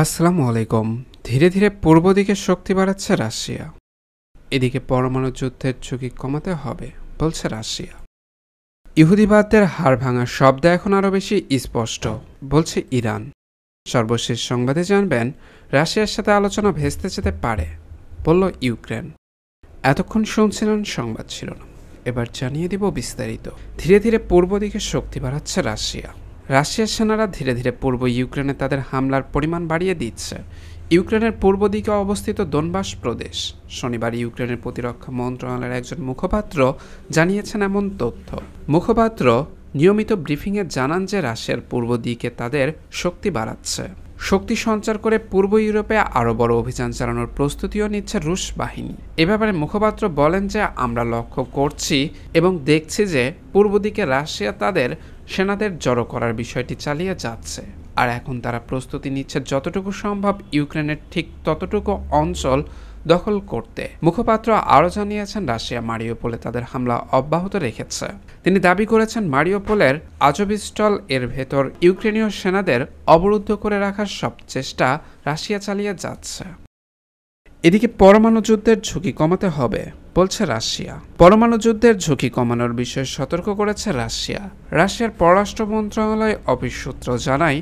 আসসালাম আলাইকুম ধীরে ধীরে পূর্ব দিকে শক্তি বাড়াচ্ছে রাশিয়া এদিকে পরমাণু যুদ্ধের ঝুঁকি কমাতে হবে বলছে রাশিয়া ইহুদিবাদদের হাড় ভাঙার শব্দ এখন আরও বেশি স্পষ্ট বলছে ইরান সর্বশেষ সংবাদে জানবেন রাশিয়ার সাথে আলোচনা ভেস্তে যেতে পারে বলল ইউক্রেন এতক্ষণ শুনছিলেন সংবাদ ছিল না এবার জানিয়ে দিব বিস্তারিত ধীরে ধীরে পূর্ব দিকে শক্তি বাড়াচ্ছে রাশিয়া রাশিয়ার সেনারা ধীরে ধীরে পূর্ব ইউক্রেনে তাদের হামলার পরিমাণ বাড়িয়ে দিচ্ছে ইউক্রেনের পূর্ব দিকে অবস্থিত দনবাস প্রদেশ শনিবার ইউক্রেনের প্রতিরক্ষা মন্ত্রণালয়ের একজন মুখপাত্র জানিয়েছেন এমন তথ্য মুখপাত্র নিয়মিত ব্রিফিংয়ে জানান যে রাশিয়ার পূর্ব দিকে তাদের শক্তি বাড়াচ্ছে শক্তি সঞ্চার করে পূর্ব ইউরোপে আরও বড় অভিযান চালানোর প্রস্তুতিও নিচ্ছে রুশ বাহিনী এ ব্যাপারে মুখপাত্র বলেন যে আমরা লক্ষ্য করছি এবং দেখছি যে পূর্ব দিকে রাশিয়া তাদের সেনাদের জড়ো করার বিষয়টি চালিয়ে যাচ্ছে আর এখন তারা প্রস্তুতি নিচ্ছে যতটুকু সম্ভব ইউক্রেনের ঠিক ততটুকু অঞ্চল দখল করতে মুখপাত্র আরও জানিয়েছেন রাশিয়া মারিওপোলে তাদের হামলা অব্যাহত রেখেছে তিনি দাবি করেছেন মারিওপোলের আজবিস্টল এর ভেতর ইউক্রেনীয় সেনাদের অবরুদ্ধ করে রাখার সব চেষ্টা রাশিয়া চালিয়ে যাচ্ছে এদিকে পরমাণু যুদ্ধের ঝুঁকি কমাতে হবে বলছে রাশিয়া পরমাণু যুদ্ধের ঝুঁকি কমানোর বিষয়ে সতর্ক করেছে রাশিয়া রাশিয়ার পররাষ্ট্র মন্ত্রণালয় অফিস সূত্র জানায়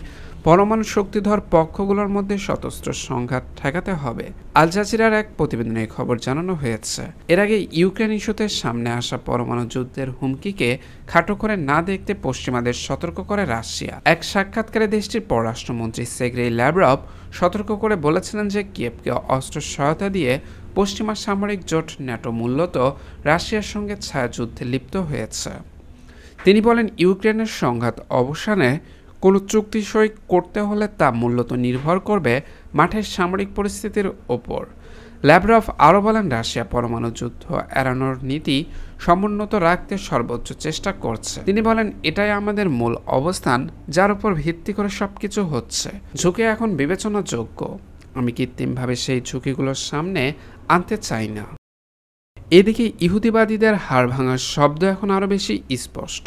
পরমাণু শক্তিধর পক্ষগুলোর মধ্যে সশস্ত্র সংঘাত ঠেকাতে হবে আল জাজিরার এক প্রতিবেদনে খবর জানানো হয়েছে এর আগে ইউক্রেন ইস্যুতে সামনে আসা পরমাণু যুদ্ধের হুমকিকে খাটো করে না দেখতে পশ্চিমাদের সতর্ক করে রাশিয়া এক সাক্ষাৎকারে দেশটির পররাষ্ট্রমন্ত্রী সেগ্রেই ল্যাবরব সতর্ক করে বলেছিলেন যে কিয়েবকে অস্ত্র সহায়তা দিয়ে পশ্চিমা সামরিক জোট ন্যাটো মূলত রাশিয়ার সঙ্গে ছায়াযুদ্ধে লিপ্ত হয়েছে তিনি বলেন ইউক্রেনের সংঘাত অবসানে কোনো চুক্তি সই করতে হলে তা মূলত নির্ভর করবে মাঠের সামরিক পরিস্থিতির ওপর ল্যাব্রফ আরও বলেন রাশিয়া পরমাণু যুদ্ধ এড়ানোর নীতি সমুন্নত রাখতে সর্বোচ্চ চেষ্টা করছে তিনি বলেন এটাই আমাদের মূল অবস্থান যার উপর ভিত্তি করে সব কিছু হচ্ছে ঝুঁকি এখন বিবেচনাযোগ্য আমি কৃত্রিমভাবে সেই ঝুঁকিগুলোর সামনে আনতে চাই না এদিকে ইহুদিবাদীদের হাড় ভাঙার শব্দ এখন আরও বেশি স্পষ্ট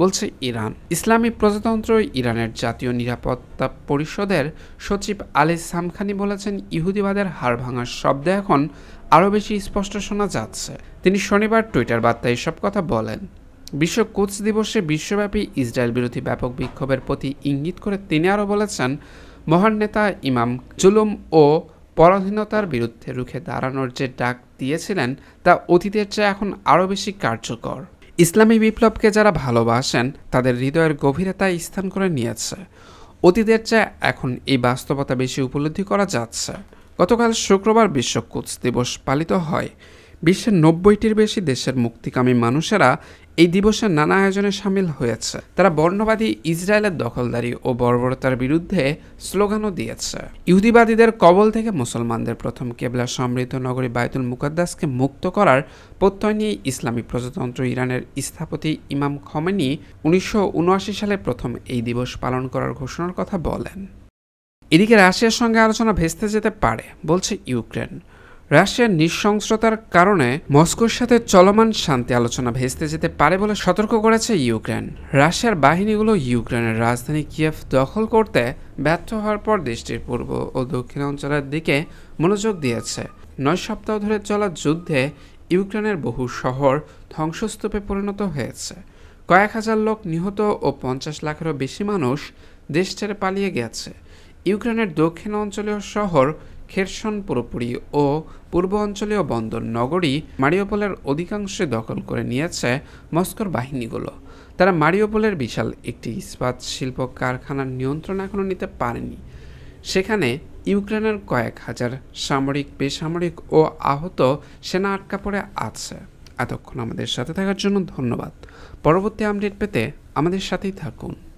বলছে ইরান ইসলামী প্রজাতন্ত্র ইরানের জাতীয় নিরাপত্তা পরিষদের সচিব আলী সামখানি বলেছেন ইহুদিবাদের হাড় ভাঙার শব্দ এখন আরও বেশি স্পষ্ট শোনা যাচ্ছে তিনি শনিবার টুইটার বার্তায় এসব কথা বলেন বিশ্ব কোচ দিবসে বিশ্বব্যাপী ইসরায়েল বিরোধী ব্যাপক বিক্ষোভের প্রতি ইঙ্গিত করে তিনি আরও বলেছেন মহান নেতা ইমাম জুলুম ও পরাধীনতার বিরুদ্ধে রুখে দাঁড়ানোর যে ডাক দিয়েছিলেন তা অতীতের চেয়ে এখন আরও বেশি কার্যকর ইসলামী বিপ্লবকে যারা ভালোবাসেন তাদের হৃদয়ের গভীরে স্থান করে নিয়েছে অতীতের চেয়ে এখন এই বাস্তবতা বেশি উপলব্ধি করা যাচ্ছে গতকাল শুক্রবার বিশ্ব কুচ দিবস পালিত হয় বিশ্বের নব্বইটির বেশি দেশের মুক্তিকামী মানুষেরা এই দিবসের নানা আয়োজনে সামিল হয়েছে তারা বর্ণবাদী ইসরায়েলের দখলদারি ও বর্বরতার বিরুদ্ধে স্লোগানও দিয়েছে ইহুদিবাদীদের কবল থেকে মুসলমানদের প্রথম কেবলা সমৃদ্ধ নগরী বায়তুল মুকাদ্দাসকে মুক্ত করার প্রত্যয় নিয়ে ইসলামী প্রজাতন্ত্র ইরানের স্থাপতি ইমাম খমেনি উনিশশো সালে প্রথম এই দিবস পালন করার ঘোষণার কথা বলেন এদিকে রাশিয়ার সঙ্গে আলোচনা ভেস্তে যেতে পারে বলছে ইউক্রেন রাশিয়ার নৃশংসতার কারণে মস্কোর সাথে চলমান শান্তি আলোচনা ভেস্তে যেতে পারে বলে সতর্ক করেছে ইউক্রেন রাশিয়ার বাহিনীগুলো ইউক্রেনের রাজধানী কিয়েফ দখল করতে ব্যর্থ হওয়ার পর দেশটির পূর্ব ও দক্ষিণাঞ্চলের দিকে মনোযোগ দিয়েছে নয় সপ্তাহ ধরে চলা যুদ্ধে ইউক্রেনের বহু শহর ধ্বংসস্তূপে পরিণত হয়েছে কয়েক হাজার লোক নিহত ও পঞ্চাশ লাখেরও বেশি মানুষ দেশ ছেড়ে পালিয়ে গেছে ইউক্রেনের দক্ষিণ অঞ্চলীয় শহর খেরসন পুরোপুরি ও পূর্ব অঞ্চলীয় বন্দর নগরী মারিওপোলের অধিকাংশে দখল করে নিয়েছে মস্কোর বাহিনীগুলো তারা মারিওপোলের বিশাল একটি ইস্পাত শিল্প কারখানার নিয়ন্ত্রণ এখনও নিতে পারেনি সেখানে ইউক্রেনের কয়েক হাজার সামরিক বেসামরিক ও আহত সেনা আটকা পড়ে আছে এতক্ষণ আমাদের সাথে থাকার জন্য ধন্যবাদ পরবর্তী আপডেট পেতে আমাদের সাথেই থাকুন